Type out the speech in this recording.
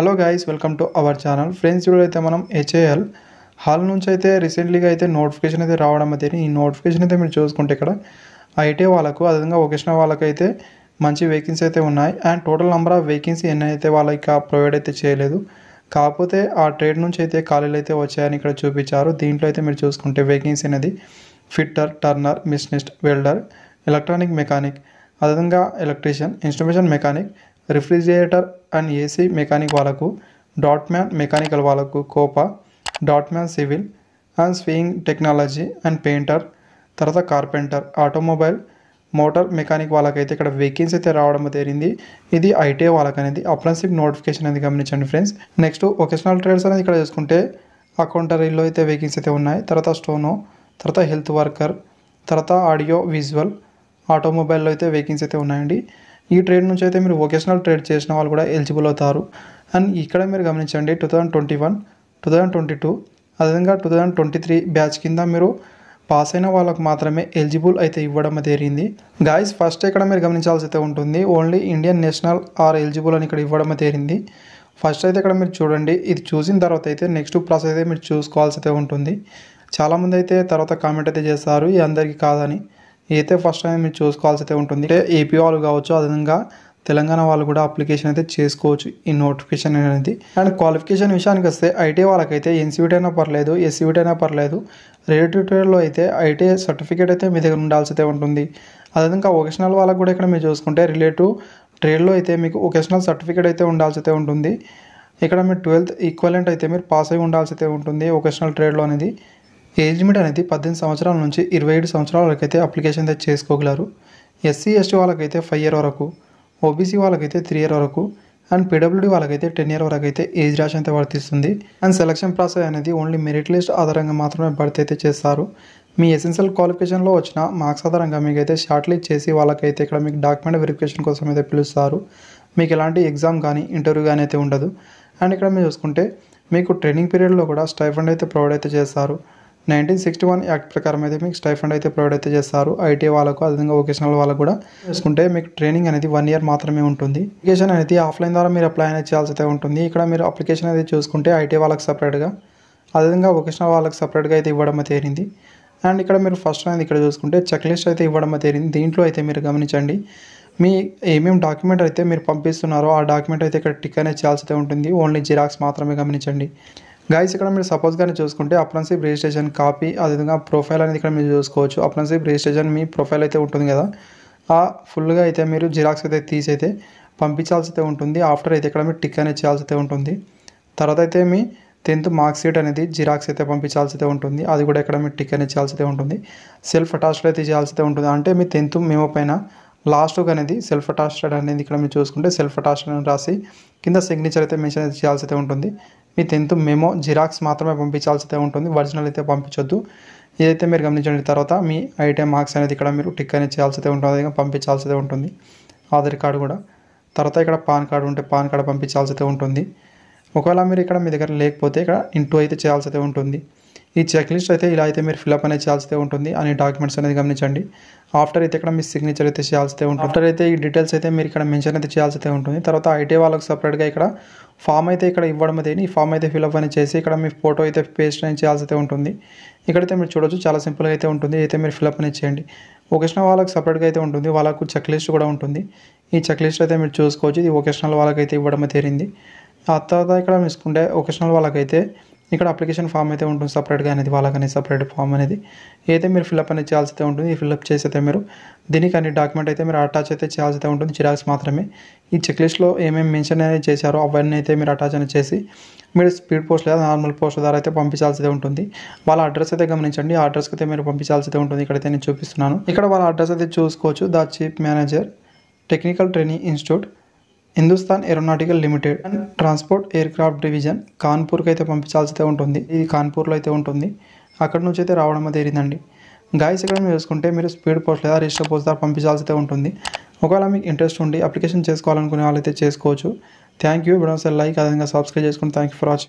hello guys welcome to our channel friends ఇప్పుడు అయితే మనం హెచ్ఏఎల్ హాల్ నుంచి అయితే రీసెంట్లీగా అయితే నోటిఫికేషన్ అయితే రావడం అయితే ఈ నోటిఫికేషన్ అయితే మీరు చూసుకుంటే ఇక్కడ ఐటీ వాళ్ళకు అదేవిధంగా వొకేషనల్ వాళ్ళకైతే మంచి వేకెన్సీ అయితే ఉన్నాయి and total number of vacancy ఎన్ని అయితే వాళ్ళ ఇక ప్రొవైడ్ అయితే చేయలేదు కాకపోతే ఆ ట్రేడ్ నుంచి అయితే ఖాళీలు అయితే వచ్చాయని ఇక్కడ చూపించారు దీంట్లో అయితే మీరు చూసుకుంటే వేకెన్సీ అనేది fitter turner machinist welder electronic mechanic అదేవిధంగా electrician instrumentation mechanic refrigerator and AC mechanic వాళ్ళకు డాట్ మ్యాన్ మెకానికల్ వాళ్ళకు కోపా డాట్ మ్యాన్ civil and sewing technology and painter తర్వాత కార్పెంటర్ ఆటోమొబైల్ మోటార్ మెకానిక్ వాళ్ళకైతే ఇక్కడ వేకెన్సీ అయితే రావడం జరిగింది ఇది ఐటీఐ అనేది అప్రెంటిస్షిప్ నోటిఫికేషన్ అనేది గమనించండి ఫ్రెండ్స్ నెక్స్ట్ ఒకేషనల్ ట్రేడ్స్ అనేది ఇక్కడ చూసుకుంటే అకౌంటరీలో అయితే వేకెన్సీ అయితే ఉన్నాయి తర్వాత స్టోనో తర్వాత హెల్త్ వర్కర్ తర్వాత ఆడియో విజువల్ ఆటోమొబైల్లో అయితే వేకెన్సీ అయితే ఉన్నాయండి ఈ ట్రేడ్ నుంచి అయితే మీరు ఒకేషనల్ ట్రేడ్ చేసిన వాళ్ళు కూడా ఎలిజిబుల్ అవుతారు అండ్ ఇక్కడ మీరు గమనించండి two thousand twenty one two thousand twenty two అదేవిధంగా two thousand twenty three batch కింద మీరు పాస్ అయిన వాళ్ళకు మాత్రమే ఎలిజిబుల్ అయితే ఇవ్వడం జరిగింది గాయస్ ఫస్ట్ ఇక్కడ మీరు గమనించాల్సి అయితే ఉంటుంది only Indian national are eligible అని ఇక్కడ ఇవ్వడం జరిగింది ఫస్ట్ అయితే ఇక్కడ మీరు చూడండి ఇది చూసిన తర్వాత అయితే నెక్స్ట్ ప్రాసెస్ అయితే మీరు చూసుకోవాల్సి అయితే ఉంటుంది చాలామంది అయితే తర్వాత కామెంట్ అయితే చేస్తారు అందరికీ కాదని అయితే ఫస్ట్ టైం మీరు చూసుకోవాల్సి అయితే ఉంటుంది అంటే ఏపీ వాళ్ళు కావచ్చు అదనంగా తెలంగాణ వాళ్ళు కూడా అప్లికేషన్ అయితే చేసుకోవచ్చు ఈ నోటిఫికేషన్ అనేది అండ్ క్వాలిఫికేషన్ విషయానికి వస్తే ఐటీ వాళ్ళకైతే ఎన్సీబీటీ e అయినా పర్లేదు ఎస్సీబీటీ e అయినా పర్లేదు రిలేటివ్లో అయితే ఐటీ సర్టిఫికేట్ అయితే మీ దగ్గర ఉండాల్సి అయితే ఉంటుంది అదేవిధంగా ఒకేషనల్ వాళ్ళకి కూడా ఇక్కడ మీరు చూసుకుంటే రిలేటివ్ ట్రేడ్లో అయితే మీకు ఒకేషనల్ సర్టిఫికేట్ అయితే ఉండాల్సి అయితే ఉంటుంది ఇక్కడ మీరు ట్వెల్త్ ఈక్వలెంట్ అయితే మీరు పాస్ అయి ఉండాల్సి అయితే ఉంటుంది ఒకేషనల్ ట్రేడ్లో అనేది ఏజ్ లిమిట్ అనేది పద్దెనిమిది సంవత్సరాల నుంచి ఇరవై ఏడు సంవత్సరాల వరకు అయితే అప్లికేషన్ అయితే చేసుకోగలరు ఎస్సీ ఎస్టీ వాళ్ళకైతే ఫైవ్ ఇయర్ వరకు ఓబీసీ వాళ్ళకైతే త్రీ ఇయర్ వరకు అండ్ పీడబ్ల్యూడీ వాళ్ళకైతే టెన్ ఇయర్ వరకు అయితే ఏజ్ రాషన్ అయితే వర్తిస్తుంది అండ్ సెలక్షన్ ప్రాసెస్ అనేది ఓన్లీ మెరిట్ లిస్ట్ ఆధారంగా మాత్రమే భర్తీ అయితే చేస్తారు మీ ఎసెన్షియల్ క్వాలిఫికేషన్లో వచ్చిన మార్క్స్ ఆధారంగా మీకైతే షార్ట్ లిస్ట్ చేసి వాళ్ళకైతే ఇక్కడ మీకు డాక్యుమెంట్ వెరిఫికేషన్ కోసం అయితే పిలుస్తారు మీకు ఎలాంటి ఎగ్జామ్ కానీ ఇంటర్వ్యూ కానీ అయితే ఉండదు అండ్ ఇక్కడ మీరు చూసుకుంటే మీకు ట్రైనింగ్ పీరియడ్లో కూడా స్టైఫండ్ అయితే ప్రొవైడ్ అయితే చేస్తారు నైన్టీన్ సిక్స్టీ వన్ యాక్ట్ ప్రకారం అయితే మీకు స్టైఫండ్ అయితే ప్రొవైడ్ అయితే చేస్తారు ఐటీ వాళ్ళకు అదేవిధంగా వొకేషనల్ వాళ్ళకు కూడా చేసుకుంటే మీకు ట్రైనింగ్ అనేది వన్ ఇయర్ మాత్రమే ఉంటుంది అప్లికేషన్ అనేది ఆఫ్లైన్ ద్వారా మీరు అప్లై అనేది చేయాల్సి అయితే ఉంటుంది ఇక్కడ మీరు అప్లికేషన్ అయితే చూసుకుంటే ఐటీ వాళ్ళకి సపరేట్గా అదేవిధంగా వొకేషనల్ వాళ్ళకి సపరేట్గా అయితే ఇవ్వడం అయితే అండ్ ఇక్కడ మీరు ఫస్ట్ అనేది ఇక్కడ చూసుకుంటే చెక్ లిస్ట్ అయితే ఇవ్వడం అయితే దీంట్లో అయితే మీరు గమనించండి మీ ఏమేమి డాక్యుమెంట్ అయితే మీరు పంపిస్తున్నారో ఆ డాక్యుమెంట్ అయితే ఇక్కడ టిక్ అనేది చేయాల్సి ఉంటుంది ఓన్లీ జిరాక్స్ మాత్రమే గమనించండి గైస్ ఇక్కడ మీరు సపోజ్ కానీ చూసుకుంటే అప్లన్సిప్ రిజిస్ట్రేషన్ కాపీ అదేవిధంగా ప్రొఫైల్ అనేది ఇక్కడ మీరు చూసుకోవచ్చు అప్లన్సిప్ రిజిస్ట్రేషన్ మీ ప్రొఫైల్ అయితే ఉంటుంది కదా ఆ ఫుల్గా అయితే మీరు జిరాక్స్ అయితే తీసైతే పంపించాల్సి అయితే ఉంటుంది ఆఫ్టర్ అయితే ఇక్కడ మీరు టిక్ అనేది చేయాల్సి అయితే ఉంటుంది తర్వాత అయితే మీ టెన్త్ మార్క్షీట్ అనేది జిరాక్స్ అయితే పంపించాల్సి అయితే ఉంటుంది అది కూడా ఇక్కడ మీరు టిక్ అనేది చేయాల్సి అయితే ఉంటుంది సెల్ఫ్ అటాచ్డ్ అయితే చేయాల్సి అయితే ఉంటుంది అంటే మీ టెన్త్ మేము పైన లాస్ట్ అనేది సెల్ఫ్ అటాచ్డ్ అనేది ఇక్కడ మీరు చూసుకుంటే సెల్ఫ్ అటాచ్డ్ అని రాసి కింద సిగ్నేచర్ అయితే మెన్షన్ చేయాల్సి అయితే ఉంటుంది మీ టెన్త్ మెమో జిరాక్స్ మాత్రమే పంపించాల్సి అయితే ఉంటుంది ఒరిజినల్ అయితే పంపించొద్దు ఇదైతే మీరు గమనించండి తర్వాత మీ ఐటీ మార్క్స్ అనేది ఇక్కడ మీరు టిక్ అనేది చేయాల్సి అయితే ఉంటుంది పంపించాల్సి అయితే ఉంటుంది ఆధార్ కార్డు కూడా తర్వాత ఇక్కడ పాన్ కార్డు ఉంటే పాన్ కార్డు పంపించాల్సి అయితే ఉంటుంది ఒకవేళ మీరు ఇక్కడ మీ దగ్గర లేకపోతే ఇక్కడ ఇంటూ అయితే చేయాల్సి అయితే ఉంటుంది ఈ చెక్ లిస్ట్ అయితే ఇలా అయితే మీరు ఫిల్అప్ అనేది చేయాల్సి ఉంటుంది అని డాక్యుమెంట్స్ అనేది గమనించండి ఆఫ్టర్ అయితే ఇక్కడ మీ సిగ్నేచర్ అయితే చేయాల్సి ఉంటుంది ఆఫ్టర్ అయితే ఈ డీటెయిల్స్ అయితే మీరు ఇక్కడ మెన్షన్ అయితే చేయాల్సి ఉంటుంది తర్వాత ఐటీ వాళ్ళకి సపరేట్గా ఇక్కడ ఫామ్ అయితే ఇక్కడ ఇవ్వడం అదే ఈ ఫామ్ అయితే ఫిల్అప్ అనేది చేసి ఇక్కడ మీ ఫోటో అయితే పేస్ట్ అనేది చేయాల్సి ఉంటుంది ఉంటుంది ఇక్కడైతే మీరు చూడొచ్చు చాలా సింపుల్గా అయితే ఉంటుంది అయితే మీరు ఫిల్అప్ అనేది చేయండి ఒకేషనల్ వాళ్ళకి సపరేట్గా అయితే ఉంటుంది వాళ్ళకు చెక్ లిస్ట్ కూడా ఉంటుంది ఈ చెక్ లిస్ట్ అయితే మీరు చూసుకోవచ్చు ఇది ఒకేషనల్ వాళ్ళకైతే ఇవ్వడం తేరింది ఆ తర్వాత ఇక్కడ మీసుకుంటే ఒకేషనల్ వాళ్ళకైతే ఇక్కడ అప్లికేషన్ ఫామ్ అయితే ఉంటుంది సపరేట్గా అనేది వాళ్ళకని సపరేట్ ఫామ్ అనేది అయితే మీరు ఫిల్అప్ అనేది చేయాల్సి అయితే ఉంటుంది ఈ ఫిల్అప్ చేసైతే మీరు దీనికి అన్ని డాక్యుమెంట్ అయితే మీరు అటాచ్ అయితే చేయాల్సి అయితే ఉంటుంది చిరాక్స్ మాత్రమే ఈ చెక్ లిస్ట్లో ఏమేమి మెన్షన్ అనేది చేశారో అవన్నీ అయితే మీరు అటాచ్ అనేది చేసి మీరు స్పీడ్ పోస్ట్ లేదా నార్మల్ పోస్ట్ ద్వారా అయితే పంపించాల్సి ఉంటుంది వాళ్ళ అడ్రస్ అయితే గమనించండి ఆ అడ్రస్కి అయితే మీరు పంపించాల్సి ఉంటుంది ఇక్కడైతే నేను చూపిస్తున్నాను ఇక్కడ వాళ్ళ అడ్రస్ అయితే చూసుకోవచ్చు the chief manager technical training institute Hindustan aeronautical limited and transport aircraft division కాన్పూర్కి అయితే పంపించాల్సి ఉంటుంది ఇది కాన్పూర్లో అయితే ఉంటుంది అక్కడ నుంచి అయితే రావడం అయితే జరిగిందండి గాయస్ ఇక్కడ మీరు చూసుకుంటే మీరు స్పీడ్ పోస్ట్ లేదా రిజిస్టర్ పోస్ట్ ద్వారా పంపించాల్సి ఉంటుంది ఒకవేళ మీకు ఇంట్రెస్ట్ ఉండి అప్లికేషన్ చేసుకోవాలనుకునే వాళ్ళైతే చేసుకోవచ్చు థ్యాంక్ యూ ఇవ్వడం లైక్ అదేవిధంగా సబ్స్క్రైబ్ చేసుకుని థ్యాంక్ యూ ఫర్ వాచింగ్